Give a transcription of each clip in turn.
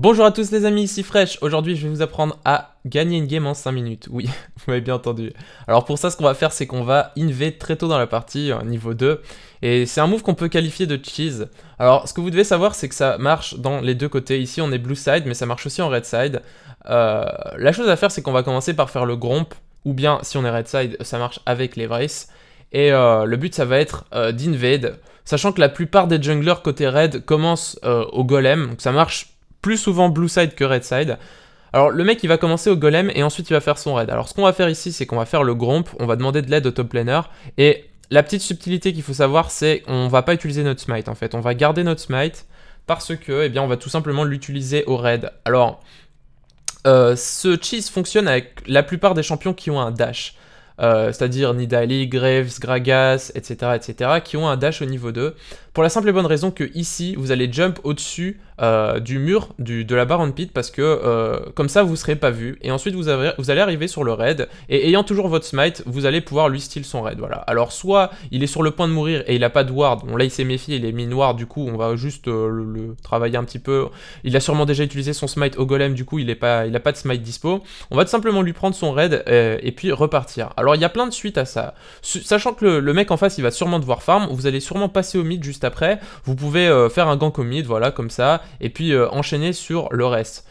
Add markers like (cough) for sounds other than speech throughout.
Bonjour à tous les amis, ici Fresh. Aujourd'hui, je vais vous apprendre à gagner une game en 5 minutes. Oui, (laughs) vous m'avez bien entendu. Alors pour ça, ce qu'on va faire, c'est qu'on va invade très tôt dans la partie, euh, niveau 2. Et c'est un move qu'on peut qualifier de cheese. Alors ce que vous devez savoir, c'est que ça marche dans les deux côtés. Ici, on est blue side, mais ça marche aussi en red side. Euh, la chose à faire, c'est qu'on va commencer par faire le gromp. Ou bien, si on est red side, ça marche avec les race. Et euh, le but, ça va être d'invade. Sachant que la plupart des junglers côté red commencent au golem. Donc ça marche plus souvent blue side que red side. Alors le mec il va commencer au golem et ensuite il va faire son raid. Alors ce qu'on va faire ici c'est qu'on va faire le gromp, on va demander de l'aide au top laner et la petite subtilité qu'il faut savoir c'est on va pas utiliser notre smite en fait, on va garder notre smite parce que eh bien on va tout simplement l'utiliser au raid. Alors euh, ce cheese fonctionne avec la plupart des champions qui ont un dash. Euh, c'est-à-dire Nidali, Graves, Gragas, etc., etc., qui ont un dash au niveau 2, pour la simple et bonne raison que ici, vous allez jump au-dessus euh, du mur du, de la Baron Pit parce que euh, comme ça vous serez pas vu. Et ensuite vous, avez, vous, allez arriver sur le raid et ayant toujours votre smite, vous allez pouvoir lui style son raid. Voilà. Alors soit il est sur le point de mourir et il a pas de ward, bon là il s'est méfié, il est mis noir, du coup on va juste euh, le, travailler un petit peu. Il a sûrement déjà utilisé son smite au golem, du coup il, est pas, il a pas de smite dispo. On va tout simplement lui prendre son raid et, puis repartir. Alors il y a plein de suites à ça. Sachant que le, le, mec en face il va sûrement devoir farm, vous allez sûrement passer au mid juste après, vous pouvez faire un gank au mid, voilà comme ça, et puis euh, enchaîner sur le reste.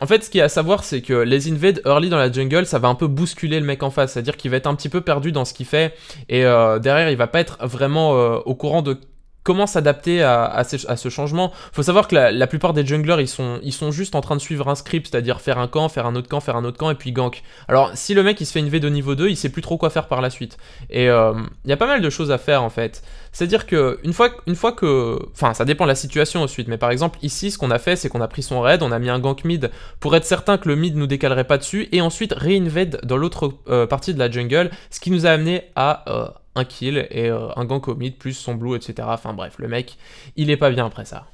En fait, ce qu'il y a à savoir, c'est que les invades early dans la jungle, ça va un peu bousculer le mec en face. C'est-à-dire qu'il va être un petit peu perdu dans ce qu'il fait. Et euh, derrière, il va pas être vraiment euh, au courant de comment s'adapter à, à, ce changement. Faut savoir que la, plupart des junglers, ils sont, ils sont juste en train de suivre un script, c'est-à-dire faire un camp, faire un autre camp, faire un autre camp, et puis gank. Alors, si le mec, il se fait une V de niveau 2, il sait plus trop quoi faire par la suite. Et euh, il y a pas mal de choses à faire, en fait. C'est-à-dire que une fois, une fois que... Enfin, ça dépend de la situation ensuite, mais par exemple, ici, ce qu'on a fait, c'est qu'on a pris son raid, on a mis un gank mid pour être certain que le mid nous décalerait pas dessus, et ensuite reinvade dans l'autre euh, partie de la jungle, ce qui nous a amené à... Euh, un kill et euh, un gank au plus son blue, etc. Enfin bref, le mec, il est pas bien après ça.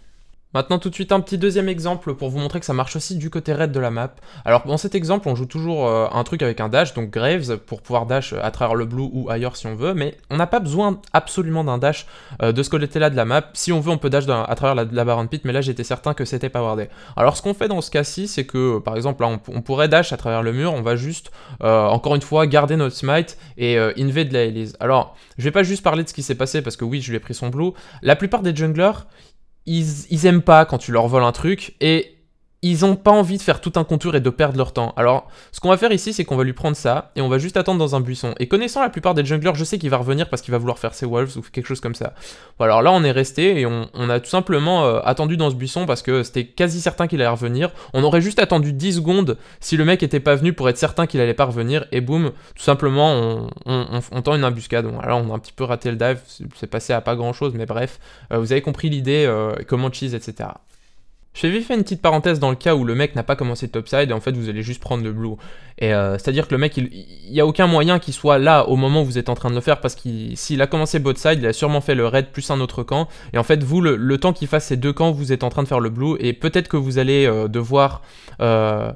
Maintenant tout de suite un petit deuxième exemple pour vous montrer que ça marche aussi du côté raid de la map. Alors dans cet exemple on joue toujours euh, un truc avec un dash, donc Graves, pour pouvoir dash euh, à travers le blue ou ailleurs si on veut, mais on n'a pas besoin absolument d'un dash euh, de ce côté là de la map. Si on veut on peut dash à travers la, barre Baron Pit, mais là j'étais certain que c'était pas wardé. Alors ce qu'on fait dans ce cas-ci c'est que par exemple là on, pourrait dash à travers le mur, on va juste encore une fois garder notre smite et invade la Elise. Alors je vais pas juste parler de ce qui s'est passé parce que oui je lui ai pris son blue, la plupart des junglers ils, aiment pas quand tu leur voles un truc et ils n'ont pas envie de faire tout un contour et de perdre leur temps. Alors, ce qu'on va faire ici, c'est qu'on va lui prendre ça, et on va juste attendre dans un buisson. Et connaissant la plupart des junglers, je sais qu'il va revenir parce qu'il va vouloir faire ses wolves ou quelque chose comme ça. Bon, alors là, on est resté, et on, a tout simplement euh, attendu dans ce buisson parce que c'était quasi certain qu'il allait revenir. On aurait juste attendu 10 secondes si le mec était pas venu pour être certain qu'il allait pas revenir, et boum, tout simplement, on, on, on tend une embuscade. Bon, alors, on a un petit peu raté le dive, c'est passé à pas grand-chose, mais bref, euh, vous avez compris l'idée, euh, comment cheese, etc. Je vais faire une petite parenthèse dans le cas où le mec n'a pas commencé top topside et en fait vous allez juste prendre le blue. Et euh, c'est-à-dire que le mec, il n'y a aucun moyen qu'il soit là au moment où vous êtes en train de le faire parce qu'il s'il a commencé bot side, il a sûrement fait le raid plus un autre camp. Et en fait vous, le, temps qu'il fasse ces deux camps, vous êtes en train de faire le blue et peut-être que vous allez euh, devoir... Euh,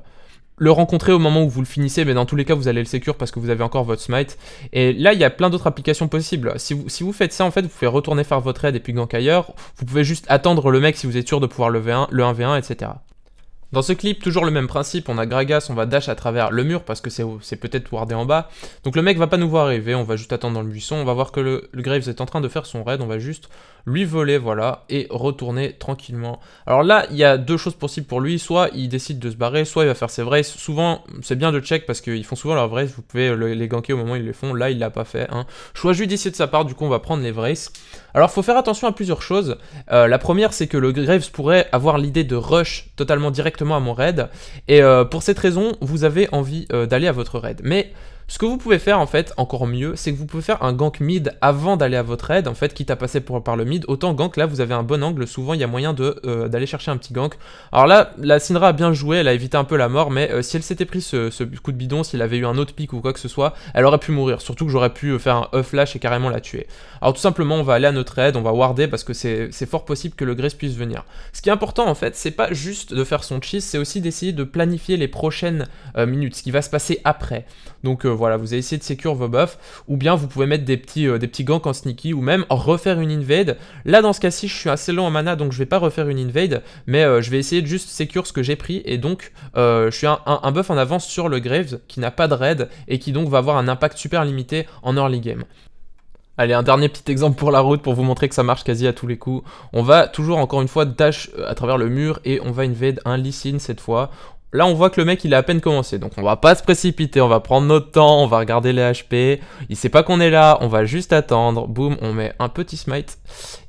le rencontrer au moment où vous le finissez, mais dans tous les cas, vous allez le sécure parce que vous avez encore votre smite. Et là, il y a plein d'autres applications possibles. Si vous, si vous, faites ça, en fait, vous pouvez retourner faire votre raid et puis gank ailleurs. Vous pouvez juste attendre le mec si vous êtes sûr de pouvoir le, V1, le 1v1, etc. Dans ce clip, toujours le même principe, on a Gragas, on va dash à travers le mur parce que c'est peut-être wardé en bas. Donc le mec va pas nous voir arriver, on va juste attendre dans le buisson, on va voir que le, Graves est en train de faire son raid, on va juste lui voler, voilà, et retourner tranquillement. Alors là, il y a deux choses possibles pour lui, soit il décide de se barrer, soit il va faire ses vrais. Souvent, c'est bien de check parce qu'ils font souvent leurs vrais, vous pouvez les ganker au moment où ils les font, là il l'a pas fait. Hein. Choix judicieux de sa part, du coup on va prendre les vrais. Alors faut faire attention à plusieurs choses. Euh, la première, c'est que le Graves pourrait avoir l'idée de rush totalement directement à mon raid. Et euh, pour cette raison, vous avez envie euh, d'aller à votre raid. Mais ce que vous pouvez faire en fait, encore mieux, c'est que vous pouvez faire un gank mid avant d'aller à votre aide, en fait, quitte à passer par le mid, autant gank, là vous avez un bon angle, souvent il y a moyen euh, d'aller chercher un petit gank. Alors là, la Syndra a bien joué, elle a évité un peu la mort, mais euh, si elle s'était pris ce, coup de bidon, s'il avait eu un autre pic ou quoi que ce soit, elle aurait pu mourir, surtout que j'aurais pu euh, faire un off flash et carrément la tuer. Alors tout simplement, on va aller à notre aide, on va warder parce que c'est fort possible que le Grace puisse venir. Ce qui est important en fait, c'est pas juste de faire son cheese, c'est aussi d'essayer de planifier les prochaines minutes, ce qui va se passer après. Donc voilà, vous avez essayé de sécure vos buffs, ou bien vous pouvez mettre des petits, euh, des petits ganks en sneaky, ou même refaire une invade. Là, dans ce cas-ci, je suis assez lent en mana, donc je vais pas refaire une invade, mais euh, je vais essayer de juste sécure ce que j'ai pris, et donc euh, je suis un, buff en avance sur le Graves, qui n'a pas de raid, et qui donc va avoir un impact super limité en early game. Allez, un dernier petit exemple pour la route pour vous montrer que ça marche quasi à tous les coups. On va toujours encore une fois dash à travers le mur et on va invade un Lee cette fois. Là, on voit que le mec, il a à peine commencé. Donc, on va pas se précipiter, on va prendre notre temps, on va regarder les HP. Il sait pas qu'on est là, on va juste attendre. Boum, on met un petit smite.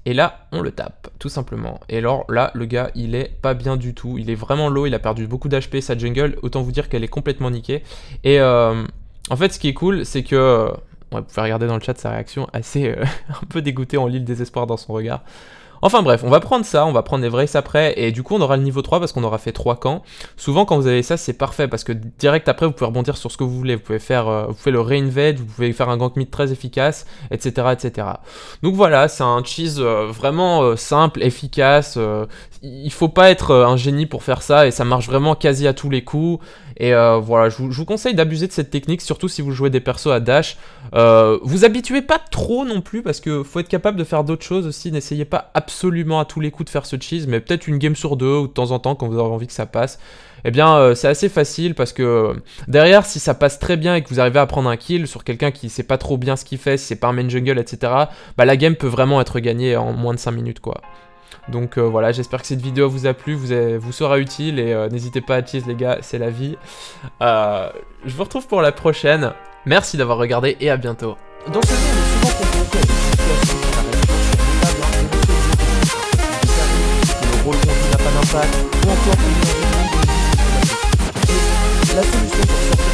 Et là, on le tape, tout simplement. Et alors, là, le gars, il est pas bien du tout. Il est vraiment low, il a perdu beaucoup d'HP, sa jungle. Autant vous dire qu'elle est complètement niquée. Et euh, en fait, ce qui est cool, c'est que... on va pouvoir regarder dans le chat sa réaction, assez euh, (laughs) un peu dégoûtée on lit le désespoir dans son regard. Enfin bref, on va prendre ça, on va prendre ça après, et du coup on aura le niveau 3 parce qu'on aura fait 3 camps. Souvent quand vous avez ça, c'est parfait, parce que direct après, vous pouvez rebondir sur ce que vous voulez. Vous pouvez faire, euh, vous le reinvade, vous pouvez faire un gank mid très efficace, etc. etc. Donc voilà, c'est un cheese euh, vraiment euh, simple, efficace. il faut pas être un génie pour faire ça, et ça marche vraiment quasi à tous les coups. Et voilà, je vous, conseille d'abuser de cette technique, surtout si vous jouez des persos à dash. vous habituez pas trop non plus, parce que faut être capable de faire d'autres choses aussi, n'essayez pas absolument absolument à tous les coups de faire ce cheese, mais peut-être une game sur deux ou de temps en temps quand vous avez envie que ça passe, Et eh bien euh, c'est assez facile parce que euh, derrière si ça passe très bien et que vous arrivez à prendre un kill sur quelqu'un qui sait pas trop bien ce qu'il fait, si c'est pas un main jungle, etc., bah la game peut vraiment être gagnée en moins de 5 minutes quoi. Donc euh, voilà, j'espère que cette vidéo vous a plu, vous, vous sera utile et n'hésitez pas à cheese les gars, c'est la vie. je vous retrouve pour la prochaine, merci d'avoir regardé et à bientôt. d'impact ou encore une La solution pour